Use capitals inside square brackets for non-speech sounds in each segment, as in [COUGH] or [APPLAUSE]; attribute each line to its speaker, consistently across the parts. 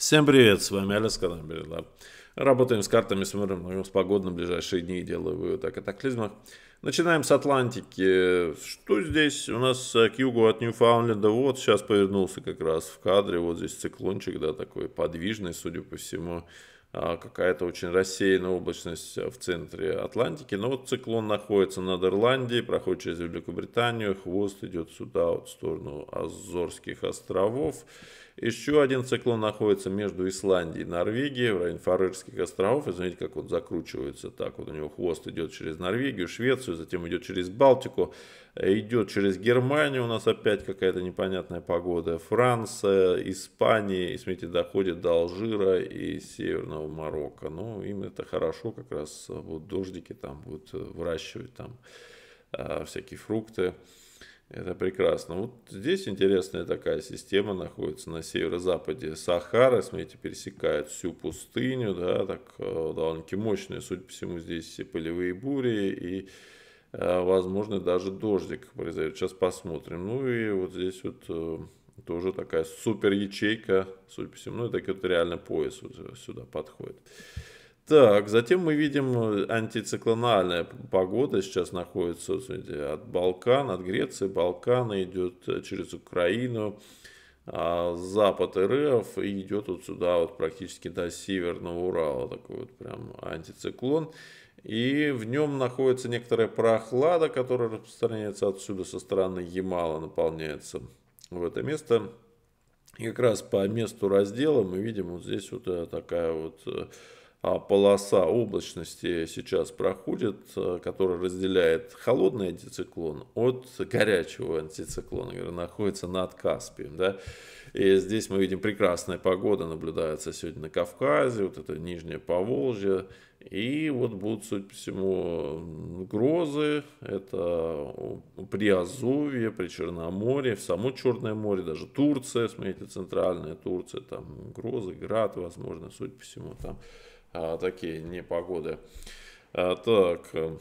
Speaker 1: Всем привет, с вами Аля с Работаем с картами, смотрим с погоды на ближайшие дни и делаем вывод о катаклизмах. Начинаем с Атлантики. Что здесь? У нас э, к югу от Ньюфаундленда, вот сейчас повернулся как раз в кадре, вот здесь циклончик, да, такой подвижный, судя по всему. А, какая-то очень рассеянная облачность в центре Атлантики. Но вот циклон находится над Ирландией, проходит через Великобританию, хвост идет сюда, вот в сторону Азорских островов. Еще один циклон находится между Исландией и Норвегией, в районе Фарерских островов. Извините, как он закручивается так. Вот у него хвост идет через Норвегию, Швецию, затем идет через Балтику, э, идет через Германию. У нас опять какая-то непонятная погода. Франция, Испания, и смотрите, доходит до Алжира и Северного Марокко. Ну, им это хорошо, как раз будут дождики, там будут э, выращивать там э, всякие фрукты. Это прекрасно. Вот здесь интересная такая система находится на северо-западе Сахара Смотрите, пересекает всю пустыню, да, так э, довольно-таки мощные, судя по всему, здесь все полевые бури, и э, возможно даже дождик произойдет. Сейчас посмотрим. Ну и вот здесь вот э, тоже такая супер ячейка, судя по всему, ну, это вот реально пояс вот сюда подходит. Так, затем мы видим э, антициклональная погода сейчас находится смотрите, от Балкан, от Греции, Балканы идет э, через Украину, а запад РФ и идет вот сюда вот практически до Северного Урала, такой вот прям антициклон. И в нем находится некоторая прохлада, которая распространяется отсюда со стороны Ямала, наполняется в это место. И как раз по месту раздела мы видим вот здесь вот э, такая вот а полоса облачности сейчас проходит, э, которая разделяет холодный антициклон от горячего антициклона, который находится над Каспием. Да? И здесь мы видим прекрасная погода наблюдается сегодня на Кавказе, вот это Нижнее Поволжье, и вот будут, судя по всему, грозы, это при Азовье, при Черноморье, в само Черное море, даже Турция, смотрите, центральная Турция, там грозы, град, возможно, судя по всему, там а, такие непогоды. А, так, э,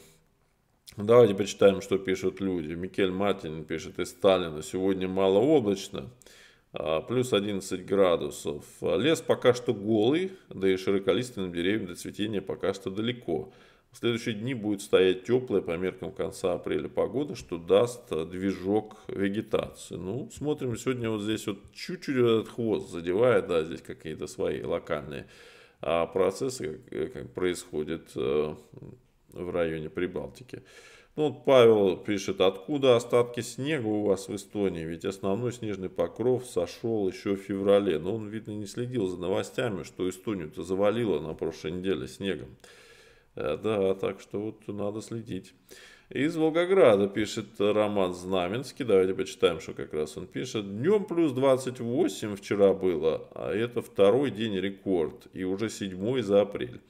Speaker 1: давайте почитаем, что пишут люди. Микель Матин пишет из Сталина. Сегодня малооблачно а, плюс 11 градусов. Лес пока что голый, да и широколиственным деревьям до цветения пока что далеко. В следующие дни будет стоять теплая по меркам конца апреля погода, что даст движок вегетации. Ну, смотрим, сегодня вот здесь вот чуть-чуть этот хвост задевает, да, здесь какие-то свои локальные а процессы э, как происходят э, в районе Прибалтики. Ну, вот Павел пишет, откуда остатки снега у вас в Эстонии? Ведь основной снежный покров сошел еще в феврале. Но ну, он, видно, не следил за новостями, что Эстонию-то завалило на прошлой неделе снегом. Э, да, так что вот надо следить. Из Волгограда пишет Роман Знаменский. Давайте почитаем, что как раз он пишет. Днем плюс 28 вчера было, а это второй день рекорд. И уже седьмой за апрель.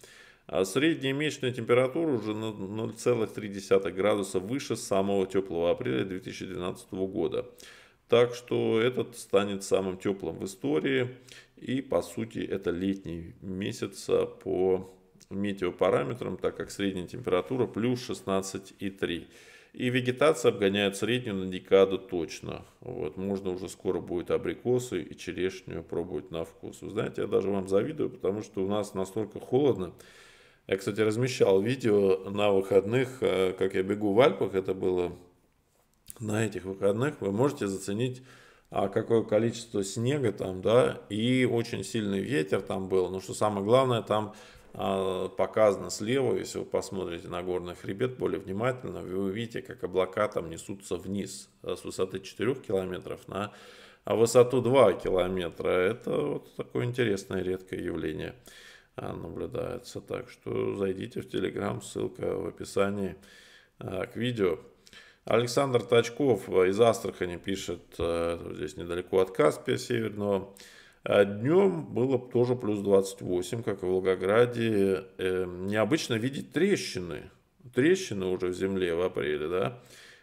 Speaker 1: А средняя месячная температура уже на 0,3 градуса выше самого теплого апреля 2012 года. Так что этот станет самым теплым в истории. И по сути это летний месяц а по метеопараметрам, так как средняя температура плюс 16,3. И вегетация обгоняет среднюю на декаду точно. Вот, можно уже скоро будет абрикосы и черешню пробовать на вкус. Вы знаете, я даже вам завидую, потому что у нас настолько холодно. Я, кстати, размещал видео на выходных, э, как я бегу в Альпах, это было на этих выходных. Вы можете заценить а какое количество снега там, да, и очень сильный ветер там был, но что самое главное, там а, показано слева, если вы посмотрите на горный хребет более внимательно, вы увидите, как облака там несутся вниз э, с высоты 4 километров на а высоту 2 километра. Это вот такое интересное редкое явление а, наблюдается. Так что зайдите в Телеграм, ссылка в описании к видео. Александр Тачков из Астрахани пишет, э, здесь недалеко от Каспия Северного, а днем было тоже плюс 28, как и в Волгограде. Эм, необычно видеть трещины. Трещины уже в земле в апреле, да?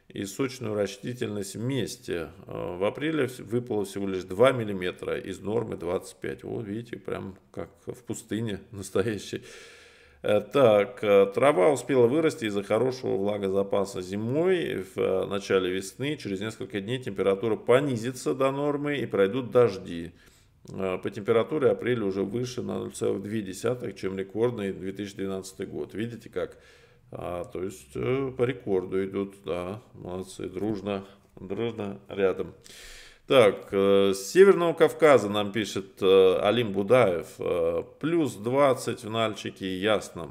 Speaker 1: и сочную растительность вместе. А в апреле выпало всего лишь 2 мм из нормы 25. Вот видите, прям как в пустыне [LAUGHS] настоящей. Э, так, э, трава успела вырасти из-за хорошего влагозапаса зимой. В э, начале весны через несколько дней температура понизится до нормы и пройдут дожди. Э, по температуре апреля уже выше на 0,2, чем рекордный 2012 год. Видите как? А, то есть э, по рекорду идут, да, молодцы, дружно, дружно рядом. Так, э, с Северного Кавказа нам пишет Алим Будаев. Плюс 20 в Нальчике, ясно.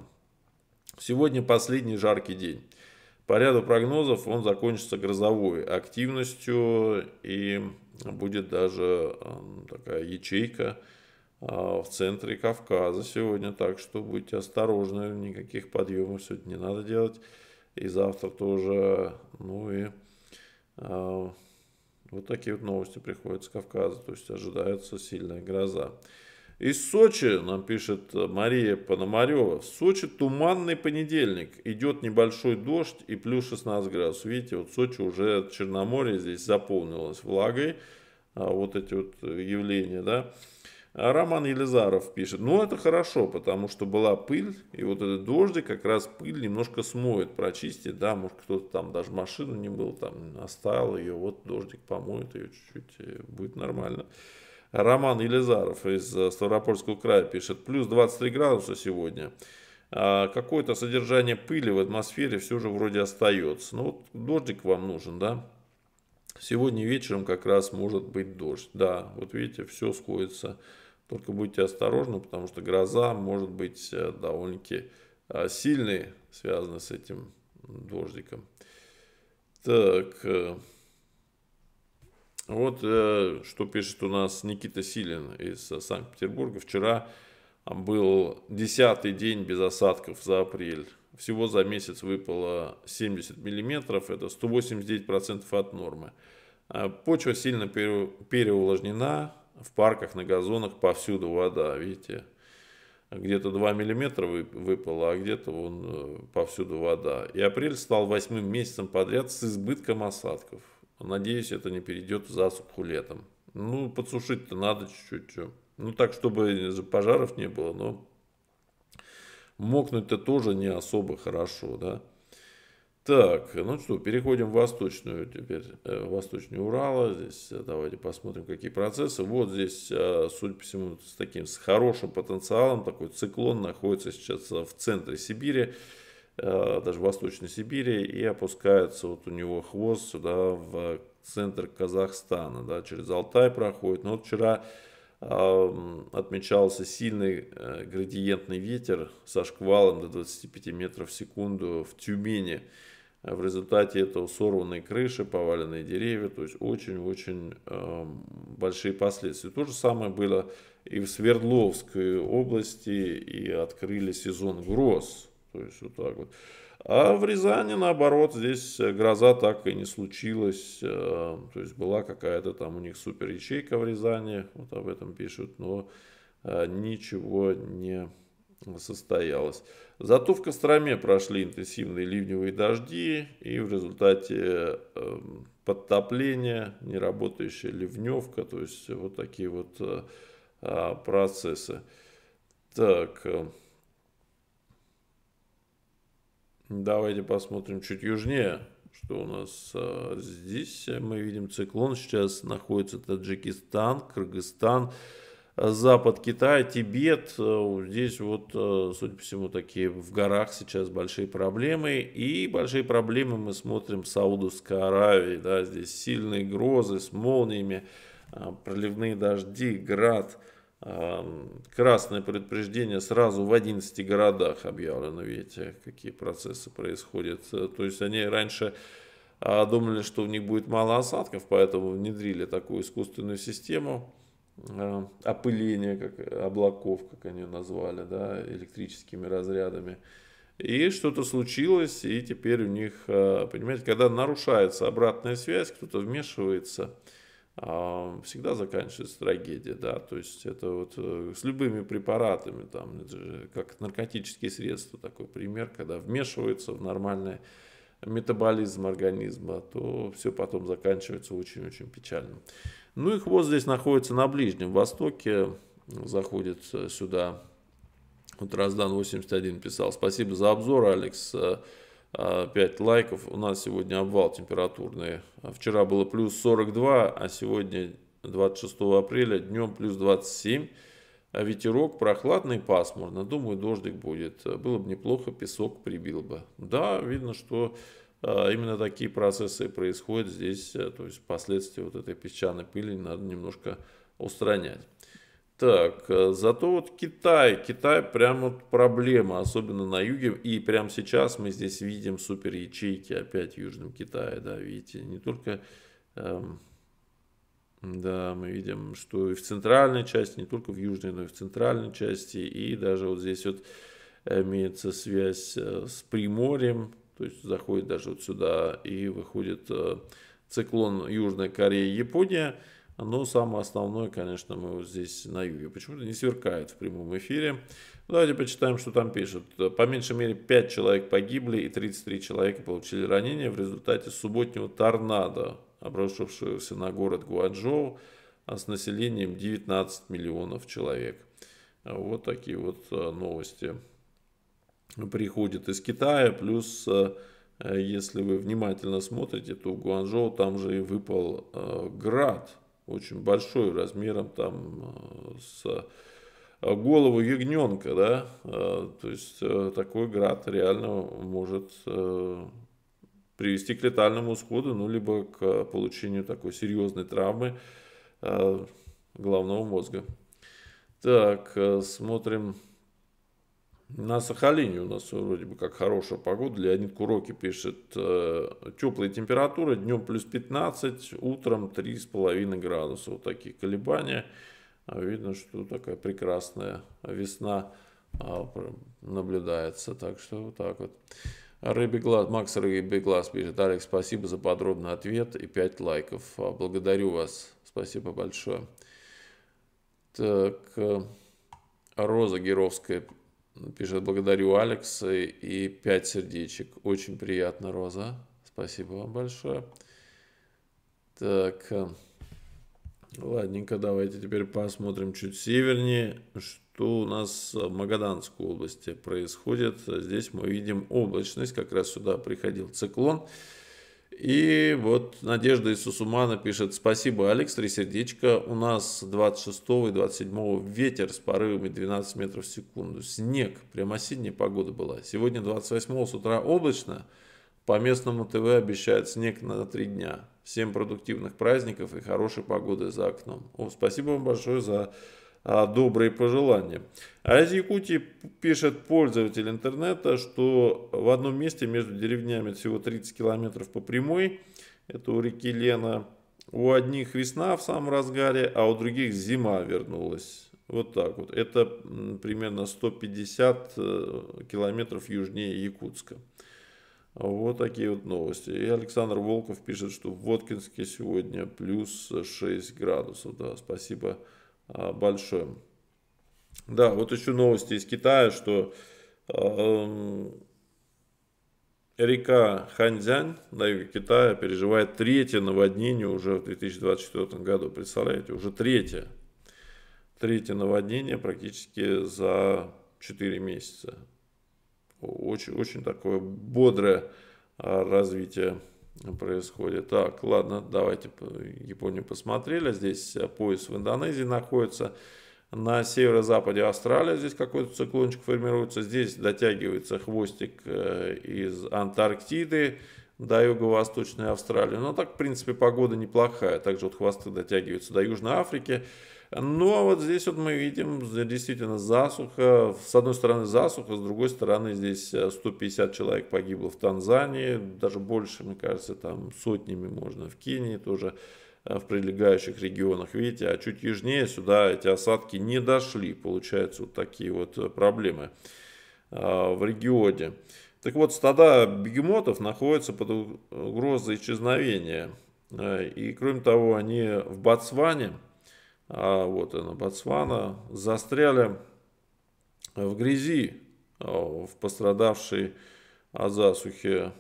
Speaker 1: Сегодня последний жаркий день. По ряду прогнозов он закончится грозовой активностью и будет даже эм, такая ячейка а, в центре Кавказа сегодня, так что будьте осторожны, никаких подъемов сегодня не надо делать, и завтра тоже, ну и а, вот такие вот новости приходят с Кавказа, то есть ожидается сильная гроза. Из Сочи, нам пишет э, Мария Пономарева, в Сочи туманный понедельник, идет небольшой дождь и плюс 16 градусов. Видите, вот Сочи уже от Черноморья здесь заполнилось влагой, а вот эти вот явления, да. А Роман Елизаров пишет, ну это хорошо, потому что была пыль, и вот этот дождь как раз пыль немножко смоет, прочистит, да, может кто-то там даже машину не был, там оставил ее, вот дождик помоет ее чуть-чуть, э, будет нормально. mm Роман Елизаров из э, Ставропольского края пишет, плюс 23 градуса сегодня. А, какое-то содержание пыли в атмосфере все же вроде остается. Ну вот дождик вам нужен, да? Сегодня вечером как раз может быть дождь. Да, вот видите, все сходится. Только будьте осторожны, потому что гроза может быть э, довольно-таки э, сильной, связанной с этим дождиком. Так, вот э, что пишет у нас Никита Силин из э, Санкт-Петербурга. Вчера а, был десятый день без осадков за апрель. Всего за месяц выпало 70 миллиметров, это 189% от нормы. А, почва сильно переувлажнена, в парках, на газонах повсюду вода, видите. Где-то 2 миллиметра выпало, а где-то вон э, повсюду вода. И апрель стал восьмым месяцем подряд с избытком осадков. Надеюсь, это не перейдет в засуху летом. Ну, подсушить-то надо чуть-чуть. Ну, так, чтобы пожаров не было, но мокнуть-то тоже не особо хорошо, да. Так, ну что, переходим в восточную теперь, э, восточную Урала. Здесь э, давайте посмотрим, какие процессы. Вот здесь, э, судя по всему, с таким, с хорошим потенциалом, такой циклон находится сейчас в центре Сибири. Э, даже в Восточной Сибири, и опускается вот у него хвост сюда в центр Казахстана, да, через Алтай проходит. Но вот вчера э, отмечался сильный э, градиентный ветер со шквалом до 25 метров в секунду в Тюмени. Э, в результате этого сорванные крыши, поваленные деревья, то есть очень-очень э, большие последствия. То же самое было и в Свердловской области, и открыли сезон гроз то есть вот так вот. А в Рязани, наоборот, здесь э, гроза так и не случилась. Э, то есть была какая-то там у них супер ячейка в Рязани, вот об этом пишут, но э, ничего не состоялось. Зато в Костроме прошли интенсивные ливневые дожди, и в результате подтопления, неработающая ливневка, то есть вот такие вот а, процессы. Так, Давайте посмотрим чуть южнее, что у нас а, здесь. Мы видим циклон, сейчас находится Таджикистан, Кыргызстан, а, Запад Китая, Тибет. А, здесь вот, а, судя по всему, такие в горах сейчас большие проблемы. И большие проблемы мы смотрим в Саудовской Аравии. Да, здесь сильные грозы с молниями, проливные дожди, град – Эм, Красное предупреждение сразу в 11 городах объявлено, видите, какие процессы происходят. Э, то есть они раньше а, думали, что у них будет мало осадков, поэтому внедрили такую искусственную систему э, опыления как, облаков, как они назвали, да, электрическими разрядами. И что-то случилось, и теперь у них, э, понимаете, когда нарушается обратная связь, кто-то вмешивается – а, всегда заканчивается трагедия, да, то есть это вот э, с любыми препаратами, там, как наркотические средства, такой пример, когда вмешиваются в нормальный метаболизм организма, а то все потом заканчивается очень-очень печально. Ну и хвост здесь находится на Ближнем Востоке, заходит сюда, вот Раздан 81 писал, спасибо за обзор, Алекс, 5 а, лайков. У нас сегодня обвал температурный. А вчера было плюс 42, а сегодня 26 апреля днем плюс 27. А ветерок прохладный, пасмурно. Думаю, дождик будет. Было бы неплохо, песок прибил бы. Да, видно, что именно такие процессы происходят здесь. То есть последствия вот этой песчаной пыли надо немножко устранять. Так, э, зато вот Китай, Китай прям вот проблема, особенно на юге, и прямо сейчас мы здесь видим супер ячейки опять в Южном Китае, да, видите, не только, эм, да, мы видим, что и в центральной части, не только в южной, но и в центральной части, и даже вот здесь вот имеется связь э, с Приморьем, то есть заходит даже вот сюда и выходит э, циклон Южная Корея, Япония, но самое основное, конечно, мы вот здесь на юге. Почему-то не сверкает в прямом эфире. Ну, давайте почитаем, что там пишут. По меньшей мере 5 человек погибли и 33 человека получили ранения в результате субботнего торнадо, обрушившегося на город Гуанчжоу а с населением 19 миллионов человек. Вот такие вот э, новости приходят из Китая. Плюс, э, э, если вы внимательно смотрите, то в Гуанчжоу там же и выпал град – очень большой, размером там э, с э, голову ягненка, да, э, то есть такой град реально может привести к летальному исходу, ну, либо к получению такой серьезной травмы головного мозга. Так, смотрим на Сахалине у нас вроде бы как хорошая погода. Леонид Куроки пишет, э, теплая температура, днем плюс 15, утром 3,5 градуса. Вот такие колебания. А видно, что такая прекрасная весна а, наблюдается. Так что вот так вот. Рыбиглаз, Макс Рыбиглаз пишет, Алекс, спасибо за подробный ответ и 5 лайков. А, благодарю вас. Спасибо большое. Так, э, Роза Геровская Пишет, благодарю Алекс и пять сердечек. Очень приятно, Роза. Спасибо вам большое. Так, э, ладненько, давайте теперь посмотрим чуть севернее, что у нас в Магаданской области происходит. Здесь мы видим облачность, как раз сюда приходил Циклон. И вот Надежда из Сусумана пишет, спасибо, Алекс, три сердечка. У нас 26 и 27 ветер с порывами 12 метров в секунду. Снег, прям осенняя погода была. Сегодня 28 с утра облачно. По местному ТВ обещают снег на три дня. Всем продуктивных праздников и хорошей погоды за окном. О, спасибо вам большое за а, добрые пожелания. А из Якутии пишет пользователь интернета, что в одном месте между деревнями всего 30 километров по прямой, это у реки Лена, у одних весна в самом разгаре, а у других зима вернулась. Вот так вот. Это примерно 150 э, километров южнее Якутска. Вот такие вот новости. И Александр Волков пишет, что в Воткинске сегодня плюс 6 градусов. Да, спасибо а, большим. Да, вот еще новости из Китая, что э, река Ханьцзянь на юге Китая переживает третье наводнение уже в 2024 году. Представляете, уже третье. Третье наводнение практически за 4 месяца. Очень, очень такое бодрое а, развитие происходит. Так, ладно, давайте Японию посмотрели. Здесь э, пояс в Индонезии находится. На северо-западе Австралия здесь какой-то циклончик формируется. Здесь дотягивается хвостик э, из Антарктиды до юго-восточной Австралии. Но ну, так, в принципе, погода неплохая. Также вот хвосты дотягиваются до Южной Африки. Ну а вот здесь вот мы видим действительно засуха. С одной стороны засуха, с другой стороны здесь 150 э, человек погибло в Танзании, даже больше, мне кажется, там сотнями можно в Кении тоже э, в прилегающих регионах, видите, а чуть южнее сюда эти осадки не дошли, получается вот такие вот э, проблемы в регионе. Так вот, стада бегемотов находятся под угрозой исчезновения. И кроме того, они в Ботсване – а, вот она, Ботсвана, застряли в грязи, а, в пострадавшей от засухи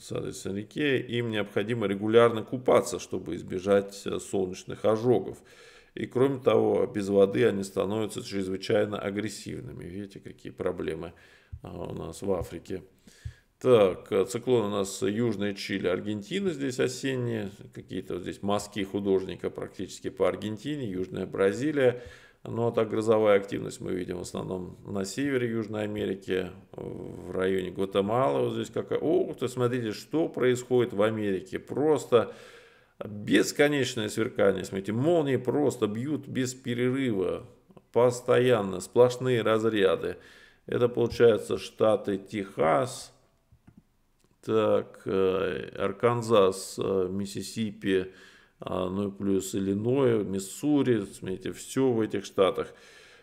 Speaker 1: соответственно, реке, им необходимо регулярно купаться, чтобы избежать э, солнечных ожогов. И кроме того, без воды они становятся чрезвычайно агрессивными. Видите, какие проблемы а, у нас в Африке. Так, э, циклон у нас Южная Чили, Аргентина здесь осенние Какие-то вот здесь маски художника практически по Аргентине, Южная Бразилия. Ну а так грозовая активность мы видим в основном на севере Южной Америки, в районе Гватемалы Вот здесь какая... О, то смотрите, что происходит в Америке. Просто бесконечное сверкание. Смотрите, молнии просто бьют без перерыва. Постоянно. Сплошные разряды. Это получается штаты Техас, так, э, Арканзас, э, Миссисипи, а, ну и плюс Иллиной, Миссури, смотрите, все в этих штатах.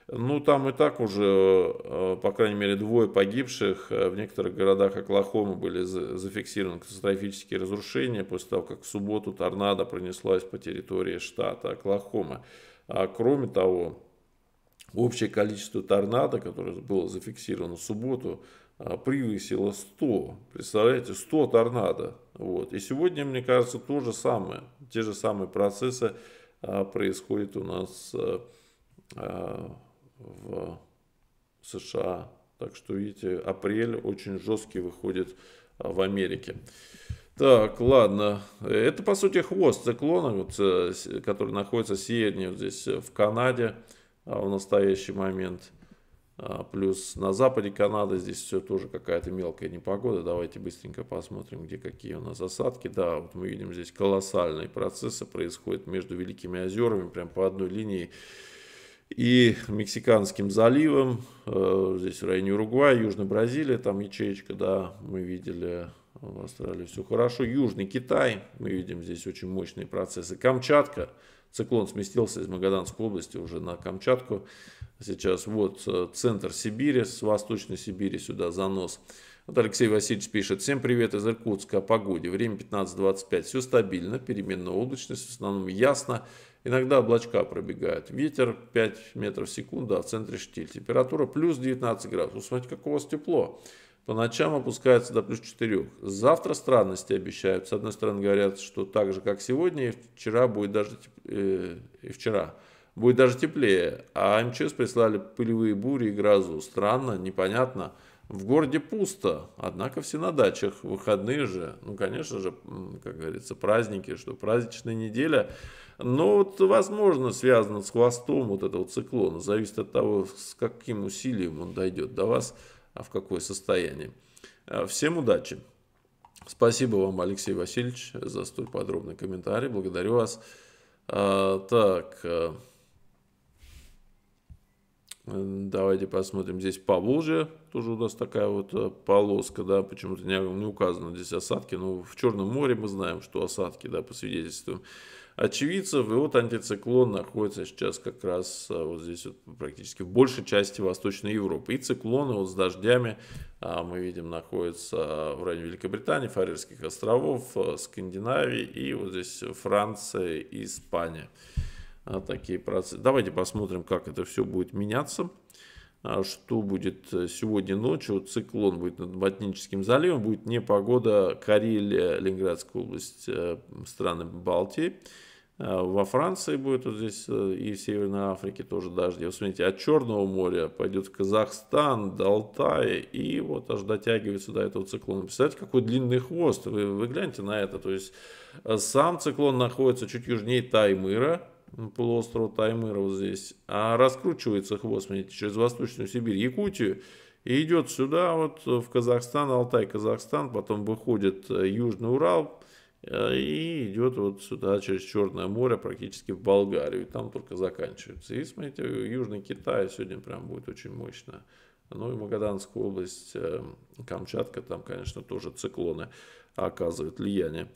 Speaker 1: Ну, там и так уже, э, по крайней мере, двое погибших. В некоторых городах Оклахомы были зафиксированы катастрофические разрушения после того, как в субботу торнадо пронеслась по территории штата Оклахома. А кроме того, общее количество торнадо, которое было зафиксировано в субботу, а, превысило 100. Представляете, 100 торнадо. Вот. И сегодня, мне кажется, то же самое. Те же самые процессы а, происходят у нас а, а, в США. Так что, видите, апрель очень жесткий выходит в Америке. Так, ладно. Это, по сути, хвост циклона, вот, э, который находится севернее вот здесь э, в Канаде в настоящий момент. А, плюс на западе Канады здесь все тоже какая-то мелкая непогода. Давайте быстренько посмотрим, где какие у нас осадки. Да, вот мы видим здесь колоссальные процессы происходят между Великими озерами, прям по одной линии. И Мексиканским заливом, э, здесь в районе Уругвая, Южной Бразилии там ячеечка, да, мы видели, а, в Австралии все хорошо. Южный Китай, мы видим здесь очень мощные процессы. Камчатка, циклон сместился из Магаданской области уже на Камчатку. Сейчас вот э, центр Сибири, с Восточной Сибири сюда занос. Вот Алексей Васильевич пишет. Всем привет из Иркутска о погоде. Время 15.25. Все стабильно, переменная облачность, в основном ясно. Иногда облачка пробегают. Ветер 5 метров в секунду, а в центре штиль. Температура плюс 19 градусов. Ну, смотрите, как у вас тепло. По ночам опускается до плюс 4. Завтра странности обещают. С одной стороны говорят, что так же, как сегодня, и вчера будет даже... Э, и вчера будет даже теплее. А МЧС прислали пылевые бури и грозу. Странно, непонятно. В городе пусто, однако все на дачах, выходные же, ну, конечно же, как говорится, праздники, что праздничная неделя. Но вот, возможно, связано с хвостом вот этого циклона, зависит от того, с каким усилием он дойдет до вас, а в какое состояние. А, всем удачи! Спасибо вам, Алексей Васильевич, за столь подробный комментарий. Благодарю вас. А, так, а, Давайте посмотрим. Здесь Поволжье, тоже у нас такая вот э, полоска, да, почему-то не, не указано здесь осадки, но ну, в Черном море мы знаем, что осадки, да, по свидетельствам очевидцев. И вот антициклон находится сейчас как раз э, вот здесь вот практически в большей части Восточной Европы. И циклоны вот с дождями а, мы видим находятся в районе Великобритании, Фарерских островов, э, Скандинавии и вот здесь Франция и Испания. А, такие процессы. Давайте посмотрим, как это все будет меняться. А, что будет э, сегодня ночью? Циклон будет над Ботническим заливом, будет непогода Карелия, Ленинградская область, э, страны Балтии. А, во Франции будет вот здесь э, и в Северной Африке тоже дожди. Вы смотрите, от Черного моря пойдет Казахстан, до и вот аж дотягивается до этого циклона. Представляете, какой длинный хвост. Вы, вы гляньте на это. То есть сам циклон находится чуть южнее Таймыра, полуострова Таймыра вот здесь, а раскручивается хвост, смотрите, через Восточную Сибирь, Якутию, и идет сюда, вот э, в Казахстан, Алтай, Казахстан, потом выходит э, Южный Урал э, и идет вот сюда через Черное море практически в Болгарию, и там только заканчивается. И смотрите, Южный Китай сегодня прям будет очень мощно. Ну и Магаданская область, Камчатка, там, конечно, тоже циклоны оказывают влияние.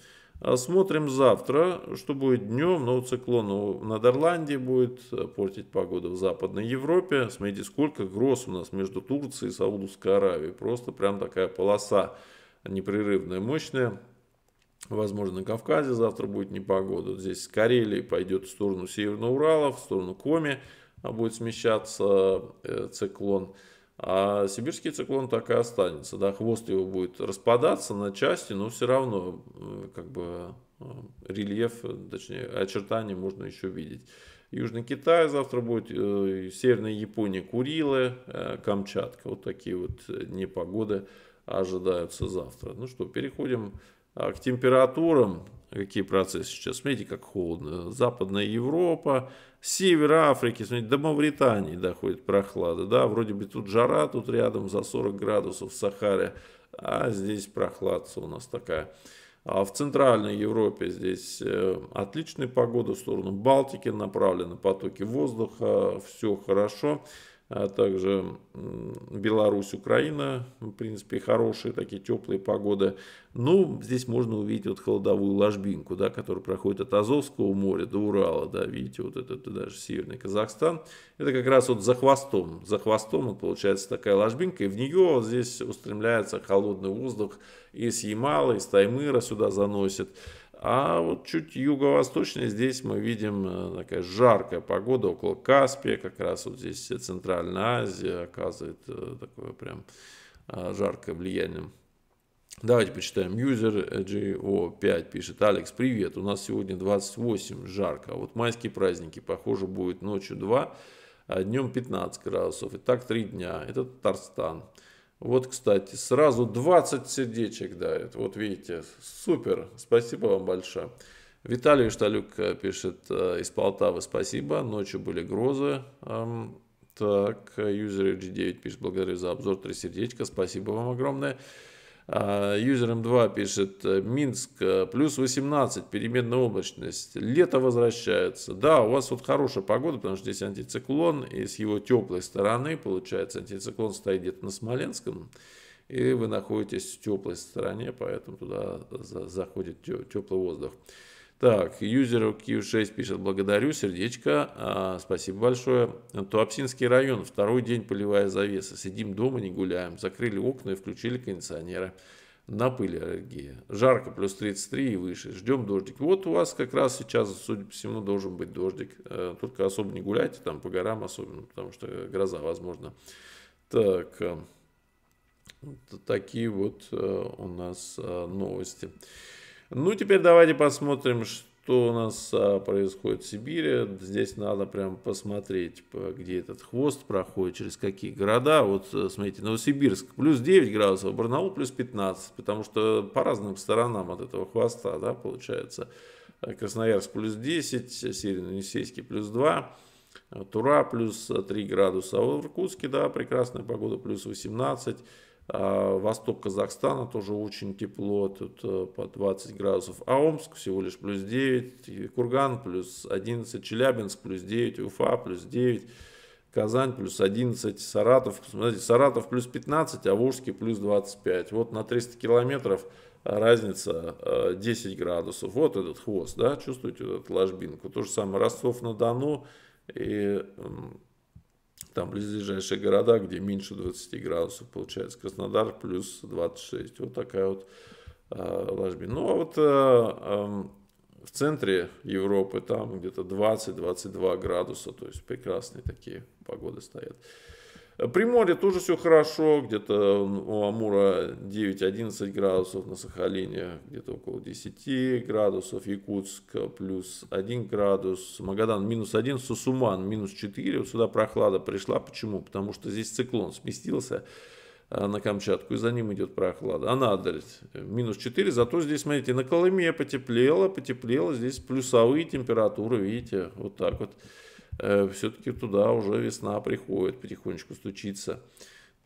Speaker 1: А смотрим завтра, что будет днем. но циклон над Ирландией будет э, портить погоду в Западной Европе. Смотрите, сколько гроз у нас между Турцией и Саудовской Аравией. Просто прям такая полоса непрерывная, мощная. Возможно, на Кавказе завтра будет непогода. Здесь с Карелии пойдет в сторону Северного Урала, в сторону Коми а будет смещаться э, циклон а сибирский циклон так и останется. Да, хвост его будет распадаться на части, но все равно как бы э, рельеф, точнее очертания можно еще видеть. Южный Китай завтра будет, э, Северная Япония, Курилы, э, Камчатка. Вот такие вот непогоды ожидаются завтра. Ну что, переходим а, к температурам. Какие процессы сейчас? Смотрите, как холодно. Западная Европа, север Африки, смотрите, до Мавритании доходит прохлада. Да, вроде бы тут жара, тут рядом за 40 градусов в Сахаре, а здесь прохладца у нас такая. А в Центральной Европе здесь э, отличная погода, в сторону Балтики направлены потоки воздуха, все хорошо а также Беларусь, Украина, в принципе, хорошие такие теплые погоды. Ну, здесь можно увидеть вот холодовую ложбинку, да, которая проходит от Азовского моря до Урала, да, видите, вот это, это даже северный Казахстан. Это как раз вот за хвостом, за хвостом вот получается такая ложбинка, и в нее здесь устремляется холодный воздух из Ямала, из Таймыра сюда заносит. А вот чуть юго-восточнее здесь мы видим э, такая жаркая погода около Каспия, как раз вот здесь Центральная Азия оказывает э, такое прям э, жаркое влияние. Давайте почитаем. User GO5 пишет. Алекс, привет. У нас сегодня 28 жарко. А вот майские праздники, похоже, будет ночью 2, а днем 15 градусов. И так 3 дня. Это Татарстан. Вот, кстати, сразу 20 сердечек дают. Вот видите, супер, спасибо вам большое. Виталий Шталюк э, пишет э, из Полтавы, спасибо, ночью были грозы. Так, User э, 9 пишет, благодарю за обзор, три сердечка, спасибо вам огромное. А, Юзер М2 пишет, э, Минск э, плюс 18, переменная облачность, лето возвращается. Да, у вас вот хорошая погода, потому что здесь антициклон, и с его теплой стороны, получается, антициклон стоит где-то на Смоленском, и вы находитесь в теплой стороне, поэтому туда заходит теплый воздух. Так, юзер Q6 пишет, благодарю, сердечко, а, спасибо большое. Туапсинский район, второй день полевая завеса, сидим дома, не гуляем, закрыли окна и включили кондиционеры. На пыль аллергия. Жарко, плюс 33 и выше. Ждем дождик. Вот у вас как раз сейчас, судя по всему, должен быть дождик. Э, только особо не гуляйте, там по горам особенно, потому что гроза возможно. Так, э, такие вот э, у нас новости. Ну, теперь давайте посмотрим, что у нас а, происходит в Сибири. Здесь надо прям посмотреть, где этот хвост проходит, через какие города. Вот, э, смотрите, Новосибирск плюс 9 градусов, Барнаул плюс 15, потому что по разным сторонам от этого хвоста, да, получается. Э, Красноярск плюс 10, Северно-Енисейский плюс 2. Тура плюс 3 э, градуса, а в Иркутске, да, прекрасная погода, плюс 18, а восток Казахстана тоже очень тепло, тут э, по 20 градусов, а Омск всего лишь плюс 9, Курган плюс 11, Челябинск плюс 9, Уфа плюс 9, Казань плюс 11, Саратов, смотрите, Саратов плюс 15, а Волжский плюс 25. Вот на 300 километров разница 10 э, градусов. Вот этот хвост, да, чувствуете вот эту ложбинку. То же самое Ростов-на-Дону и там близлежащие города, где меньше 20 градусов получается. Краснодар плюс 26. Вот такая вот э, ложбина. Ну, а вот э, э, в центре Европы там где-то 20-22 градуса, то есть прекрасные такие погоды стоят. Приморье тоже все хорошо, где-то у Амура 9-11 градусов, на Сахалине где-то около 10 градусов, Якутск плюс 1 градус, Магадан минус 1, Сусуман минус 4, вот сюда прохлада пришла, почему? Потому что здесь циклон сместился э, на Камчатку, и за ним идет прохлада. Анадырь минус 4, зато здесь, смотрите, на Колыме потеплело, потеплело, здесь плюсовые температуры, видите, вот так вот. Э, все-таки туда уже весна приходит, потихонечку стучится.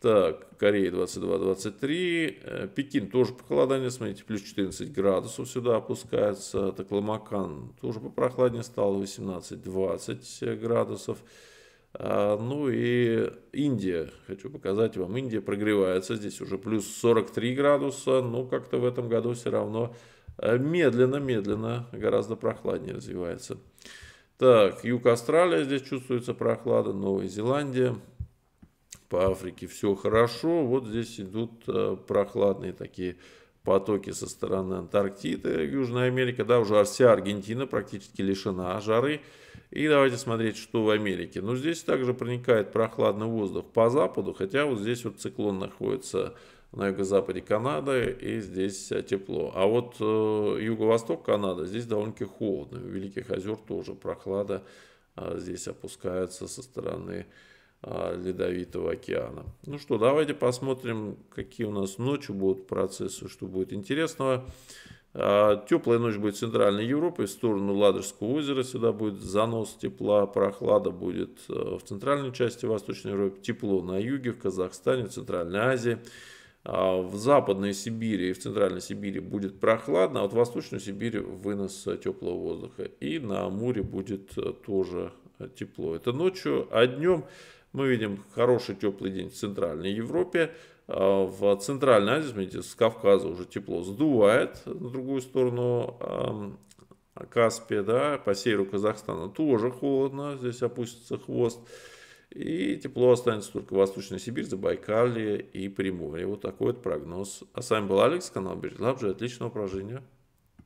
Speaker 1: Так, Корея 22-23, э, Пекин тоже похолодание, смотрите, плюс 14 градусов сюда опускается, так Ломакан тоже попрохладнее стал 18-20 градусов. А, ну и Индия, хочу показать вам, Индия прогревается, здесь уже плюс 43 градуса, но ну, как-то в этом году все равно медленно-медленно э, гораздо прохладнее развивается. Так, юг Австралия, здесь чувствуется прохлада, Новая Зеландия. По Африке все хорошо, вот здесь идут э, прохладные такие потоки со стороны Антарктиды, Южная Америка, да, уже вся Аргентина практически лишена жары. И давайте смотреть, что в Америке. Ну, здесь также проникает прохладный воздух по западу, хотя вот здесь вот циклон находится на юго-западе Канады, и здесь э, тепло. А вот э, юго-восток Канады, здесь довольно-таки холодно. У Великих озер тоже прохлада э, здесь опускается со стороны э, Ледовитого океана. Ну что, давайте посмотрим, какие у нас ночью будут процессы, что будет интересного. Э, теплая ночь будет в Центральной Европе, в сторону Ладожского озера сюда будет занос тепла, прохлада будет э, в центральной части Восточной Европы, тепло на юге, в Казахстане, в Центральной Азии. А, в Западной Сибири и в Центральной Сибири будет прохладно, а вот в Восточную Сибирь вынос э, теплого воздуха. И на Амуре будет э, тоже э, тепло. Это ночью, а днем мы видим хороший теплый день в Центральной Европе. А, в Центральной Азии, смотрите, с Кавказа уже тепло сдувает на другую сторону Каспия, да, по северу Казахстана тоже холодно, здесь опустится хвост. И тепло останется только в Восточной Сибирь, Забайкалье и Приморье. Вот такой вот прогноз. А с вами был Алекс, канал Бережлаб. Отличного упражнения.